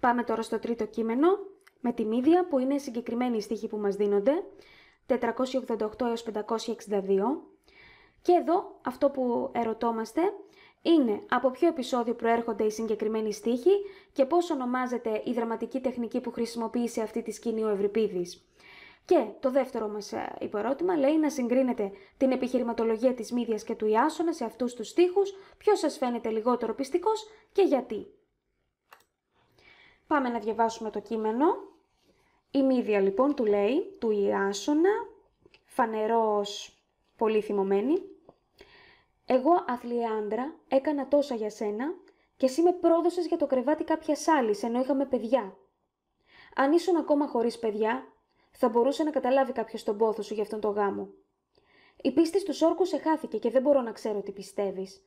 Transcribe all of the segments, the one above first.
Πάμε τώρα στο τρίτο κείμενο, με τη μύδια που είναι συγκεκριμένοι οι στίχοι που μας δίνονται, 488 έως 562. Και εδώ αυτό που ερωτόμαστε είναι από ποιο επεισόδιο προέρχονται οι συγκεκριμένοι στίχοι και πώς ονομάζεται η δραματική τεχνική που χρησιμοποιεί σε αυτή τη σκηνή ο Ευρυπίδης. Και το δεύτερο μας ε, υπερώτημα λέει να συγκρίνετε την επιχειρηματολογία της Μύδιας και του Ιάσονα σε αυτούς τους στίχους, ποιος σας φαίνεται λιγότερο πιστικός και γιατί. Πάμε να διαβάσουμε το κείμενο. Η Μίδια λοιπόν του λέει, του Ιάσονα, φανερός πολύ θυμωμένη. «Εγώ, αθλιέ άντρα, έκανα τόσα για σένα και εσύ με πρόδωσες για το κρεβάτι κάποια άλλη ενώ είχαμε παιδιά. Αν ήσουν ακόμα χωρίς παιδιά, θα μπορούσε να καταλάβει κάποιος τον πόθο σου για αυτόν τον γάμο. Η πίστη στους όρκους χάθηκε και δεν μπορώ να ξέρω τι πιστεύεις.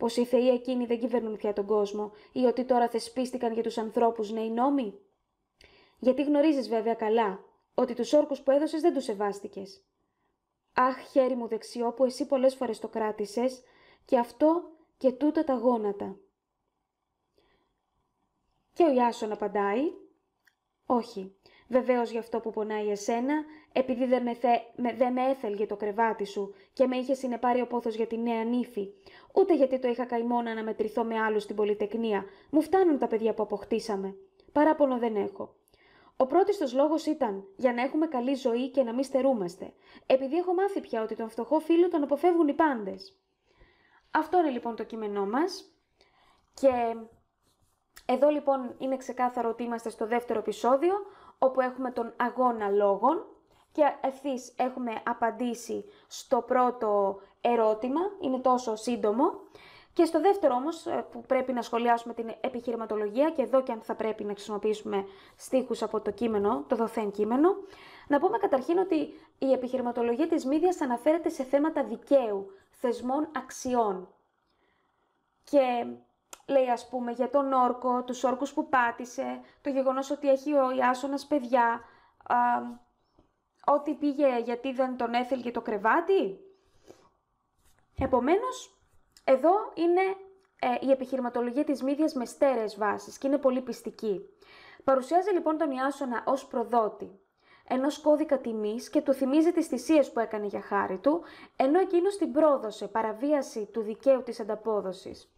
Πως οι θεοί εκείνοι δεν κυβερνούν πια τον κόσμο, ή ότι τώρα θεσπίστηκαν για τους ανθρώπους νέοι νόμοι. Γιατί γνωρίζεις βέβαια καλά ότι τους όρκους που έδωσες δεν τους σεβάστηκες. Αχ, χέρι μου δεξιό που εσύ πολλές φορές το κράτησες, και αυτό και τούτα τα γόνατα. Και ο Ιάσον απαντάει, όχι, Βεβαίως γι' αυτό που πονάει εσένα, επειδή δεν με, θε, με, έθελγε το κρεβάτι σου και με είχε συνεπάρει ο πόθος για τη νέα νύφη, ούτε γιατί το είχα καημό να αναμετρηθώ με άλλους στην Πολυτεκνία, μου φτάνουν τα παιδιά που αποκτήσαμε. Παράπονο δεν έχω. Ο πρώτο λόγος ήταν για να έχουμε καλή ζωή και να μην στερούμαστε, επειδή έχω μάθει πια ότι τον φτωχό φίλο τον αποφεύγουν οι πάντες. Αυτό είναι λοιπόν το κείμενό μας. Και εδώ λοιπόν είναι ξεκάθαρο ότι είμαστε στο δεύτερο επεισόδιο, όπου έχουμε τον αγώνα λόγων και ευθύς έχουμε απαντήσει στο πρώτο ερώτημα, είναι τόσο σύντομο. Και στο δεύτερο όμως ε, που πρέπει να σχολιάσουμε την επιχειρηματολογία και εδώ και αν θα πρέπει να χρησιμοποιήσουμε στίχους από το κείμενο, το δοθέν κείμενο, να πούμε καταρχήν ότι η επιχειρηματολογία της μύδιας αναφέρεται σε θέματα δικαίου, θεσμών αξιών. Και λέει ας πούμε για τον όρκο, τους όρκους που πάτησε, το γεγονός ότι έχει ο Ιάσονας παιδιά, ότι πήγε γιατί δεν τον έθελγε το κρεβάτι. Επομένως, εδώ είναι ε, η επιχειρηματολογία της μύδιας με στέρεες βάσεις και είναι πολύ πιστική. Παρουσιάζει λοιπόν τον Ιάσονα ως προδότη, ενός κώδικα τιμής και του θυμίζει τις θυσίες που έκανε για χάρη του, ενώ εκείνος την πρόδωσε παραβίαση του δικαίου της ανταπόδοσης.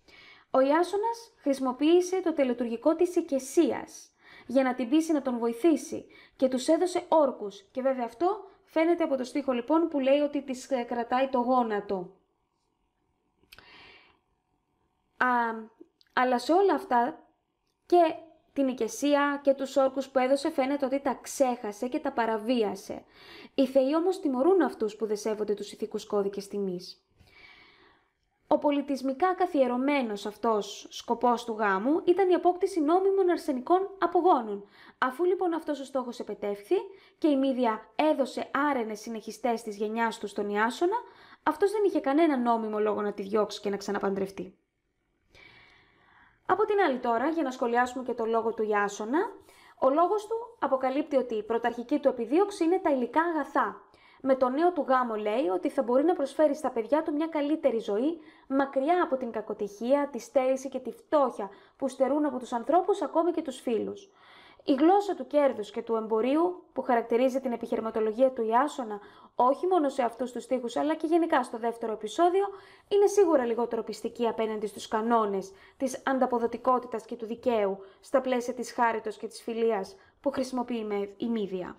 Ο Ιάσονας χρησιμοποίησε το τελετουργικό της οικεσίας για να την πείσει να τον βοηθήσει και τους έδωσε όρκους και βέβαια αυτό φαίνεται από το στίχο λοιπόν που λέει ότι της ε, κρατάει το γόνατο. Α, αλλά σε όλα αυτά και την οικεσία και τους όρκους που έδωσε φαίνεται ότι τα ξέχασε και τα παραβίασε. Οι θεοί όμως τιμωρούν αυτούς που δεν τους ηθικούς κώδικες τιμής. Ο πολιτισμικά καθιερωμένος αυτός σκοπός του γάμου ήταν η απόκτηση νόμιμων αρσενικών απογόνων. Αφού λοιπόν αυτός ο στόχος επετεύχθη και η Μίδια έδωσε άρενες συνεχιστές της γενιάς του στον Ιάσονα, αυτός δεν είχε κανένα νόμιμο λόγο να τη διώξει και να ξαναπαντρευτεί. Από την άλλη τώρα, για να σχολιάσουμε και το λόγο του Ιάσονα, ο λόγος του αποκαλύπτει ότι η πρωταρχική του επιδίωξη είναι τα υλικά αγαθά, με το νέο του γάμο λέει ότι θα μπορεί να προσφέρει στα παιδιά του μια καλύτερη ζωή, μακριά από την κακοτυχία, τη στέρηση και τη φτώχεια που στερούν από τους ανθρώπους ακόμη και τους φίλους. Η γλώσσα του κέρδους και του εμπορίου που χαρακτηρίζει την επιχειρηματολογία του Ιάσονα όχι μόνο σε αυτούς τους στίχους αλλά και γενικά στο δεύτερο επεισόδιο είναι σίγουρα λιγότερο πιστική απέναντι στους κανόνες της ανταποδοτικότητας και του δικαίου στα πλαίσια της χάριτος και της φιλίας που χρησιμοποιεί η Μίδια.